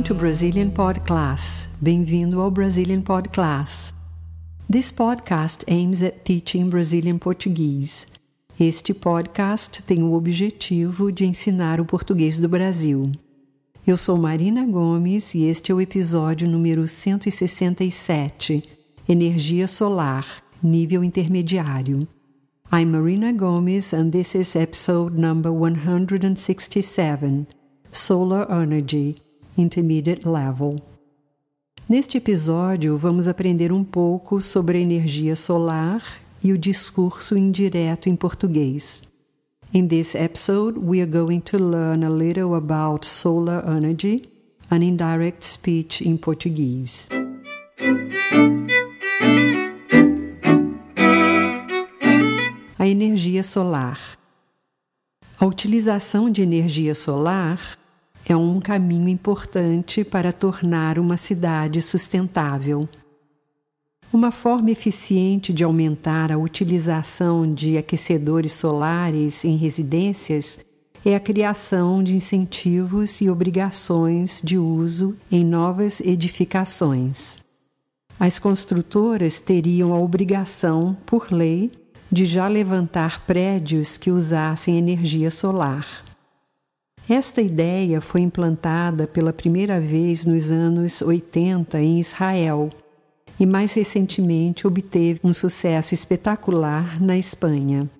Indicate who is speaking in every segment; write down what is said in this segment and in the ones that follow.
Speaker 1: Welcome to Brazilian Pod Class. Bem-vindo ao Brazilian Pod Class. This podcast aims at teaching Brazilian Portuguese. Este podcast tem o objetivo de ensinar o português do Brasil. Eu sou Marina Gomes e este é o episódio número 167, Energia Solar, nível intermediário. I'm Marina Gomes and this is episode number 167, Solar Energy. Intermediate Level. Neste episódio, vamos aprender um pouco sobre a energia solar e o discurso indireto em português. In this episode, we are going to learn a little about solar energy and indirect speech in Portuguese. A energia solar. A utilização de energia solar é um caminho importante para tornar uma cidade sustentável. Uma forma eficiente de aumentar a utilização de aquecedores solares em residências é a criação de incentivos e obrigações de uso em novas edificações. As construtoras teriam a obrigação, por lei, de já levantar prédios que usassem energia solar. Esta ideia foi implantada pela primeira vez nos anos 80 em Israel e mais recentemente obteve um sucesso espetacular na Espanha.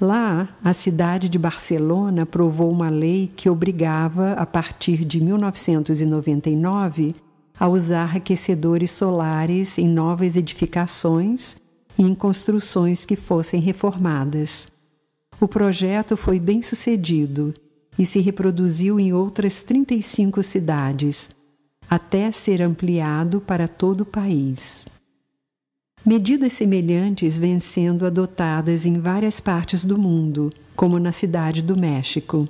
Speaker 1: Lá, a cidade de Barcelona aprovou uma lei que obrigava, a partir de 1999, a usar aquecedores solares em novas edificações e em construções que fossem reformadas. O projeto foi bem sucedido e se reproduziu em outras 35 cidades, até ser ampliado para todo o país. Medidas semelhantes vêm sendo adotadas em várias partes do mundo, como na cidade do México.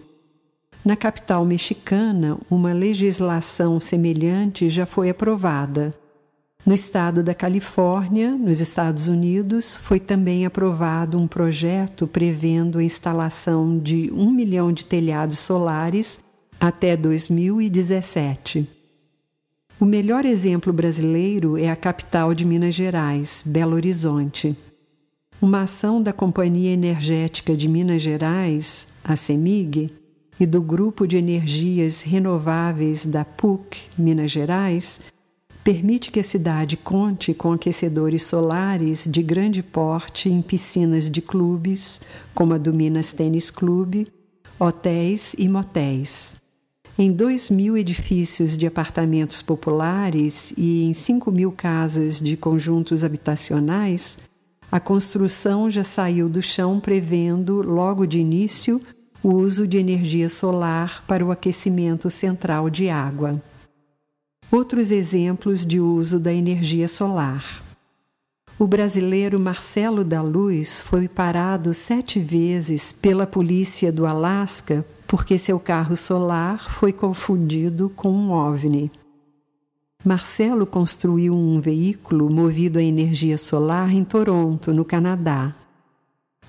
Speaker 1: Na capital mexicana, uma legislação semelhante já foi aprovada, no estado da Califórnia, nos Estados Unidos, foi também aprovado um projeto prevendo a instalação de um milhão de telhados solares até 2017. O melhor exemplo brasileiro é a capital de Minas Gerais, Belo Horizonte. Uma ação da Companhia Energética de Minas Gerais, a CEMIG, e do Grupo de Energias Renováveis da PUC Minas Gerais Permite que a cidade conte com aquecedores solares de grande porte em piscinas de clubes, como a do Minas Tênis Clube, hotéis e motéis. Em 2 mil edifícios de apartamentos populares e em 5 mil casas de conjuntos habitacionais, a construção já saiu do chão prevendo, logo de início, o uso de energia solar para o aquecimento central de água. Outros exemplos de uso da energia solar. O brasileiro Marcelo da Luz foi parado sete vezes pela polícia do Alasca porque seu carro solar foi confundido com um OVNI. Marcelo construiu um veículo movido a energia solar em Toronto, no Canadá.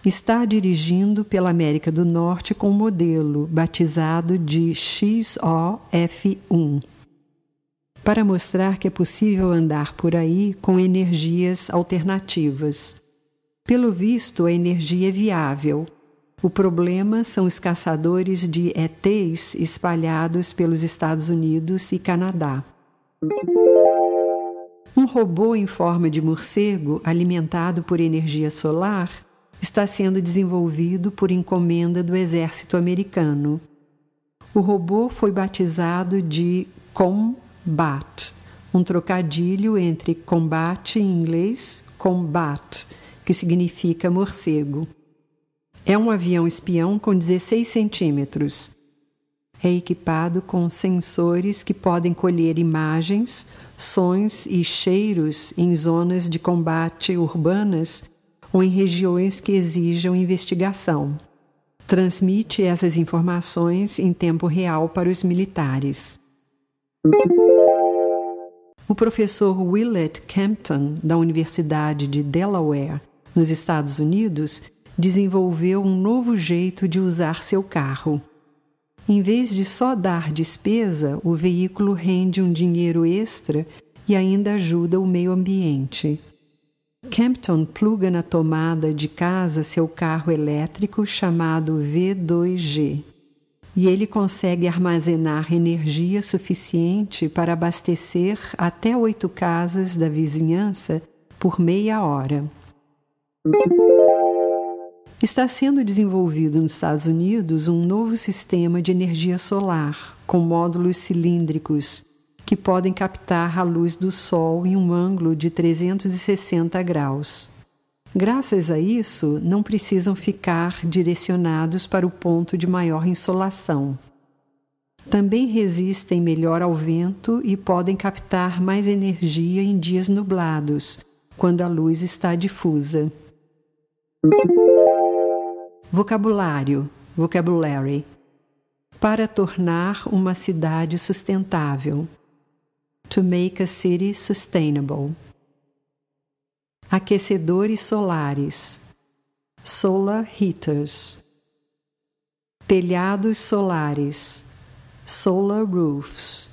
Speaker 1: Está dirigindo pela América do Norte com um modelo batizado de XOF1 para mostrar que é possível andar por aí com energias alternativas. Pelo visto, a energia é viável. O problema são os caçadores de ETs espalhados pelos Estados Unidos e Canadá. Um robô em forma de morcego, alimentado por energia solar, está sendo desenvolvido por encomenda do Exército Americano. O robô foi batizado de COM bat, um trocadilho entre combate em inglês combat, que significa morcego. É um avião espião com 16 centímetros. É equipado com sensores que podem colher imagens, sons e cheiros em zonas de combate urbanas ou em regiões que exijam investigação. Transmite essas informações em tempo real para os militares o professor Willett Campton, da Universidade de Delaware, nos Estados Unidos, desenvolveu um novo jeito de usar seu carro. Em vez de só dar despesa, o veículo rende um dinheiro extra e ainda ajuda o meio ambiente. Campton pluga na tomada de casa seu carro elétrico chamado V2G e ele consegue armazenar energia suficiente para abastecer até oito casas da vizinhança por meia hora. Está sendo desenvolvido nos Estados Unidos um novo sistema de energia solar, com módulos cilíndricos, que podem captar a luz do Sol em um ângulo de 360 graus. Graças a isso, não precisam ficar direcionados para o ponto de maior insolação. Também resistem melhor ao vento e podem captar mais energia em dias nublados, quando a luz está difusa. Vocabulário Vocabulary Para tornar uma cidade sustentável. To make a city sustainable aquecedores solares, solar heaters, telhados solares, solar roofs.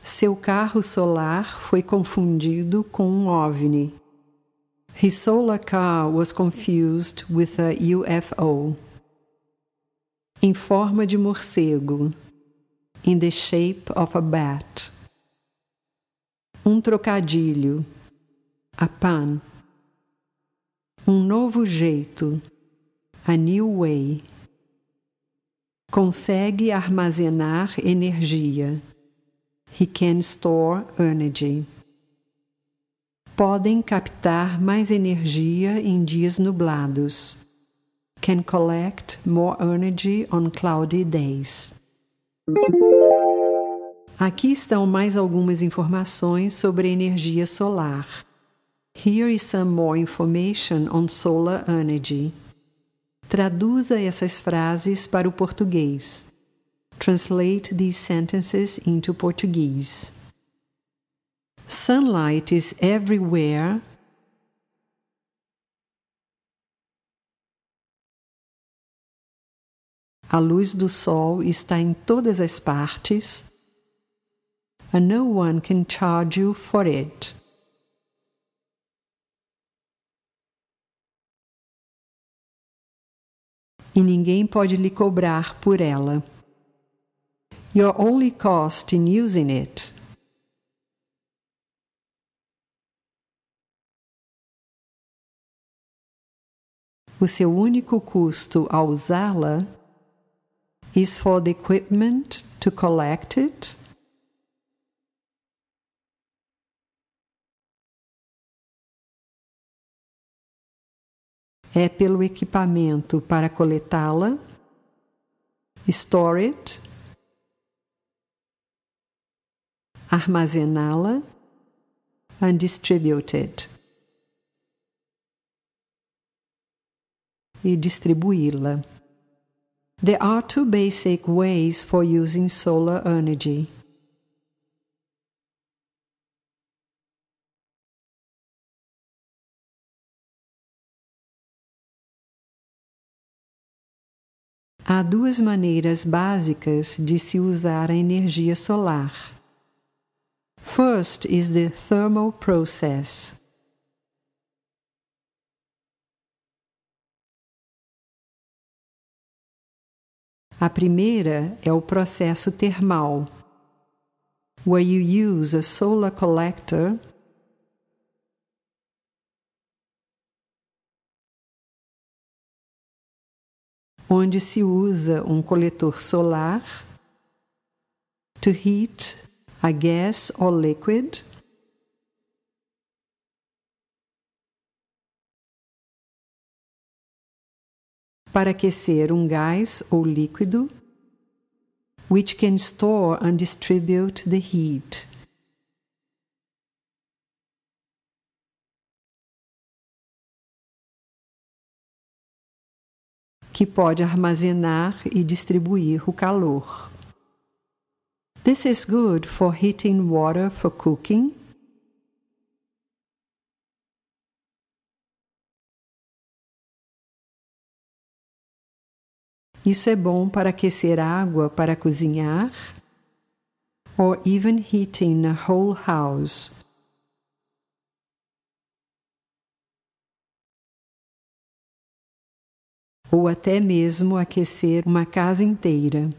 Speaker 1: Seu carro solar foi confundido com um OVNI. His solar car was confused with a UFO. Em forma de morcego. In the shape of a bat. Um trocadilho a PAN, um novo jeito, a New Way, consegue armazenar energia. He can store energy. Podem captar mais energia em dias nublados. Can collect more energy on cloudy days. Aqui estão mais algumas informações sobre energia solar. Here is some more information on solar energy. Traduza essas frases para o português. Translate these sentences into Portuguese. Sunlight is everywhere. A luz do sol está em todas as partes. And no one can charge you for it.
Speaker 2: e ninguém pode lhe cobrar por ela. Your only cost in using it
Speaker 1: o seu único custo ao usá-la is for the equipment to collect it é pelo equipamento para coletá-la, store it, armazená-la and distribute it. E distribuí-la. There are two basic ways for using solar energy. Há duas maneiras básicas de se usar a energia solar. First is the thermal process. A primeira é o processo termal, where you use a solar collector
Speaker 2: onde se usa um
Speaker 1: coletor solar to heat a gas or liquid
Speaker 2: para aquecer um gás ou líquido which can store and distribute the heat. que pode armazenar e distribuir
Speaker 1: o calor. This is good for heating water for cooking.
Speaker 2: Isso é bom para
Speaker 1: aquecer água para cozinhar. Or even heating a whole house. ou até mesmo aquecer uma casa inteira.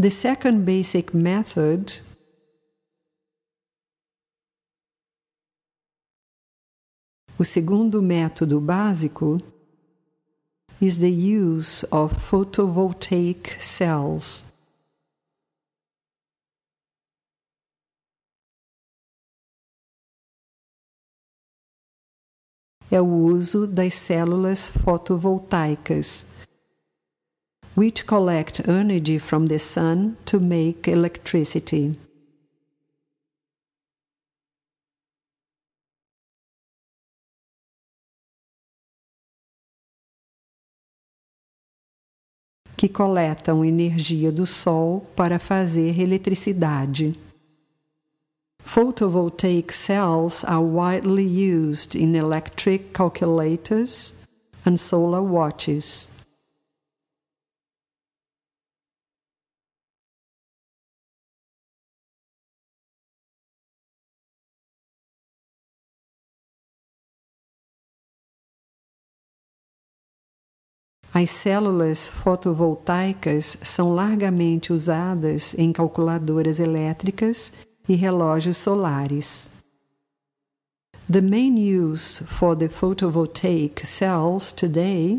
Speaker 1: The second basic method
Speaker 2: O segundo
Speaker 1: método básico is the use of photovoltaic cells. é o uso das células fotovoltaicas, which collect energy from the sun to make electricity. Que coletam energia do sol para fazer eletricidade. Photovoltaic cells are widely used in electric calculators and solar watches.
Speaker 2: As células fotovoltaicas
Speaker 1: são largamente usadas em calculadoras elétricas e relógios solares. The main use for the photovoltaic cells today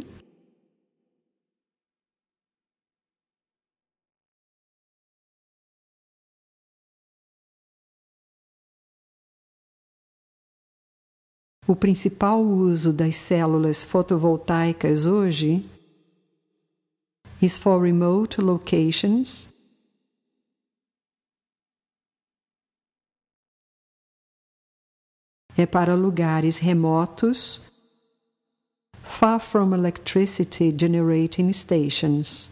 Speaker 2: O principal uso
Speaker 1: das células fotovoltaicas hoje is for remote locations é para lugares remotos, far from electricity generating stations.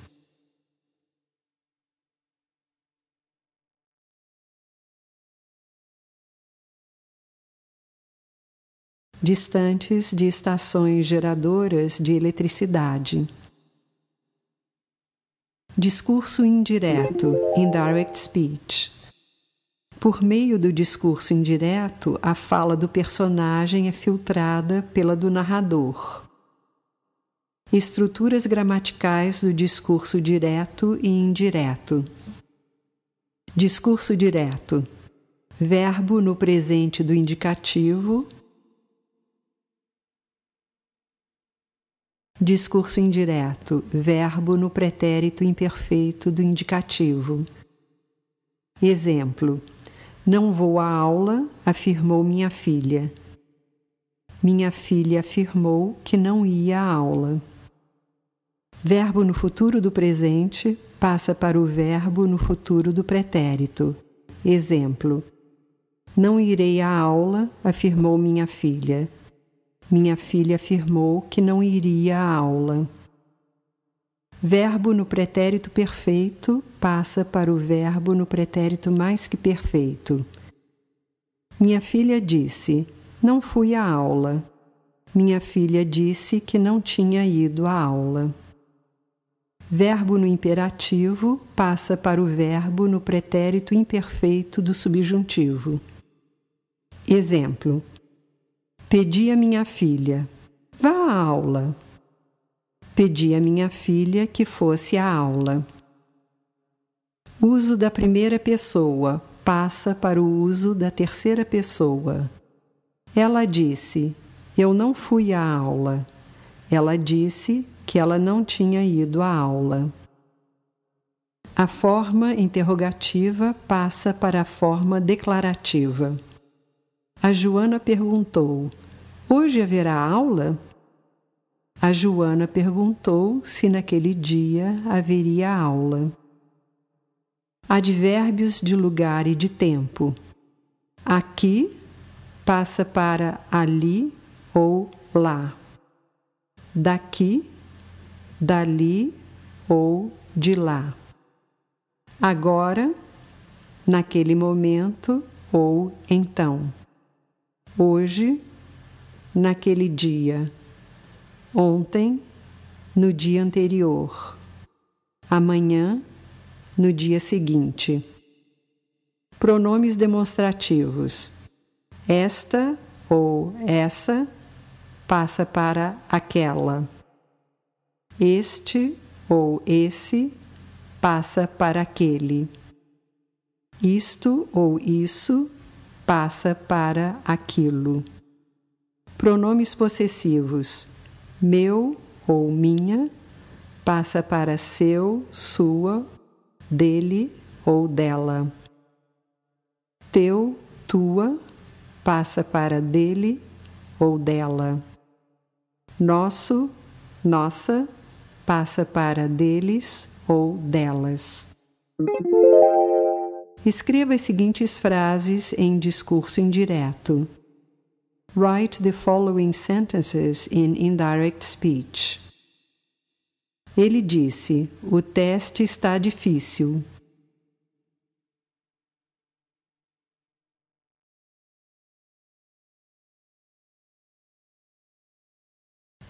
Speaker 2: Distantes de
Speaker 1: estações geradoras de eletricidade. Discurso indireto, indirect speech. Por meio do discurso indireto, a fala do personagem é filtrada pela do narrador. Estruturas gramaticais do discurso direto e indireto. Discurso direto: verbo no presente do indicativo. Discurso indireto: verbo no pretérito imperfeito do indicativo. Exemplo: não vou à aula, afirmou minha filha. Minha filha afirmou que não ia à aula. Verbo no futuro do presente passa para o verbo no futuro do pretérito. Exemplo: Não irei à aula, afirmou minha filha. Minha filha afirmou que não iria à aula. Verbo no pretérito perfeito passa para o verbo no pretérito mais que perfeito. Minha filha disse: Não fui à aula. Minha filha disse que não tinha ido à aula. Verbo no imperativo passa para o verbo no pretérito imperfeito do subjuntivo. Exemplo: Pedi a minha filha: Vá à aula. Pedi à minha filha que fosse à aula. Uso da primeira pessoa passa para o uso da terceira pessoa. Ela disse: Eu não fui à aula. Ela disse que ela não tinha ido à aula. A forma interrogativa passa para a forma declarativa. A Joana perguntou: Hoje haverá aula? A Joana perguntou se naquele dia haveria aula. Advérbios de lugar e de tempo. Aqui passa para ali ou lá. Daqui, dali ou de lá. Agora, naquele momento ou então. Hoje, naquele dia ontem, no dia anterior, amanhã, no dia seguinte. Pronomes demonstrativos. Esta ou essa passa para aquela. Este ou esse passa para aquele. Isto ou isso passa para aquilo. Pronomes possessivos meu ou minha passa para seu, sua, dele ou dela. Teu, tua passa para dele ou dela. Nosso, nossa passa para deles ou delas. Escreva as seguintes frases em discurso indireto. Write the following sentences in indirect speech. Ele disse: O teste está difícil.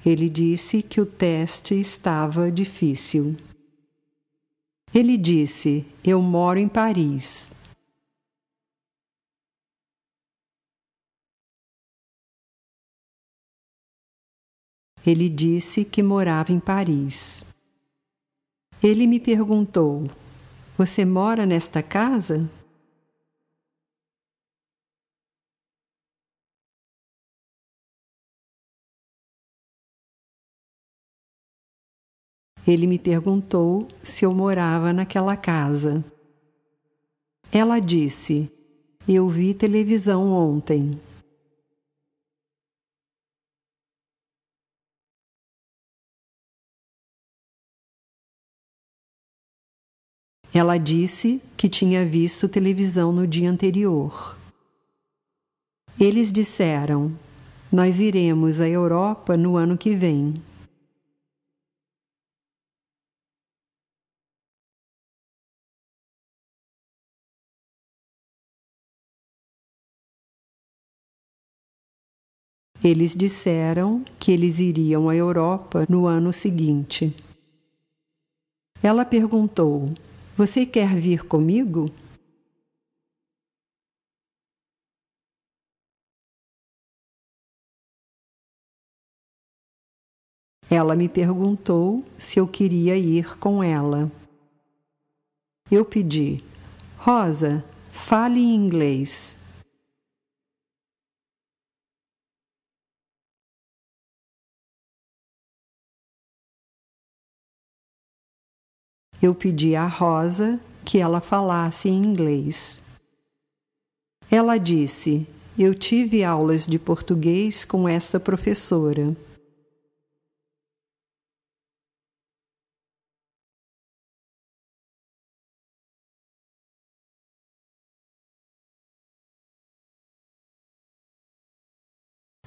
Speaker 1: Ele disse que o teste estava difícil. Ele disse: Eu moro em Paris. Ele disse que morava em Paris. Ele me perguntou: Você mora nesta casa?
Speaker 2: Ele me perguntou se
Speaker 1: eu morava naquela casa. Ela disse: Eu vi televisão ontem. Ela disse que tinha visto televisão no dia anterior. Eles disseram: Nós iremos à Europa no ano que vem.
Speaker 2: Eles disseram
Speaker 1: que eles iriam à Europa no ano seguinte. Ela perguntou: você quer vir comigo? Ela me perguntou se eu queria ir com ela. Eu pedi: Rosa, fale inglês. eu pedi à Rosa que ela falasse em inglês. Ela disse: Eu tive aulas de português com esta professora.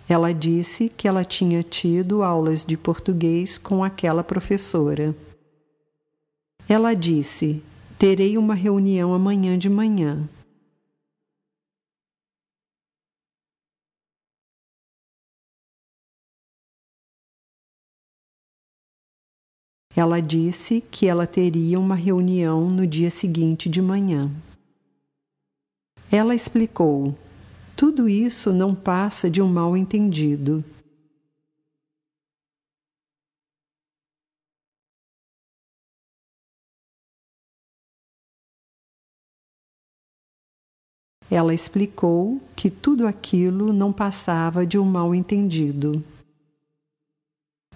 Speaker 2: Ela disse que ela tinha
Speaker 1: tido aulas de português com aquela professora. Ela disse: Terei uma reunião amanhã de manhã.
Speaker 2: Ela disse que ela teria
Speaker 1: uma reunião no dia seguinte de manhã. Ela explicou: Tudo isso não passa de um mal entendido. Ela explicou que tudo aquilo não passava de um mal-entendido.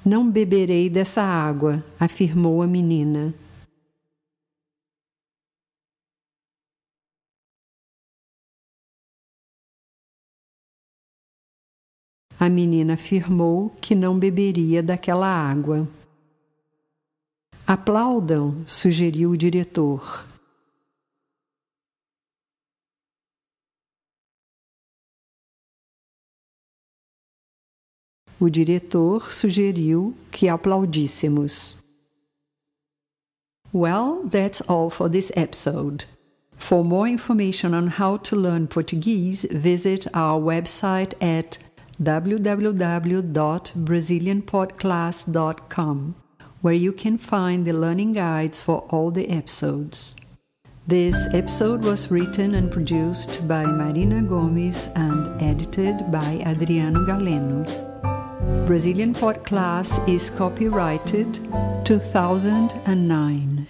Speaker 1: Não beberei dessa água, afirmou a menina.
Speaker 2: A menina afirmou que
Speaker 1: não beberia daquela água. Aplaudam, sugeriu o diretor.
Speaker 2: O diretor
Speaker 1: sugeriu que aplaudíssemos. Well, that's all for this episode. For more information on how to learn Portuguese, visit our website at www.brazilianpodclass.com, where you can find the learning guides for all the episodes. This episode was written and produced by Marina Gomes and edited by Adriano Galeno. Brazilian Pot Class is copyrighted 2009.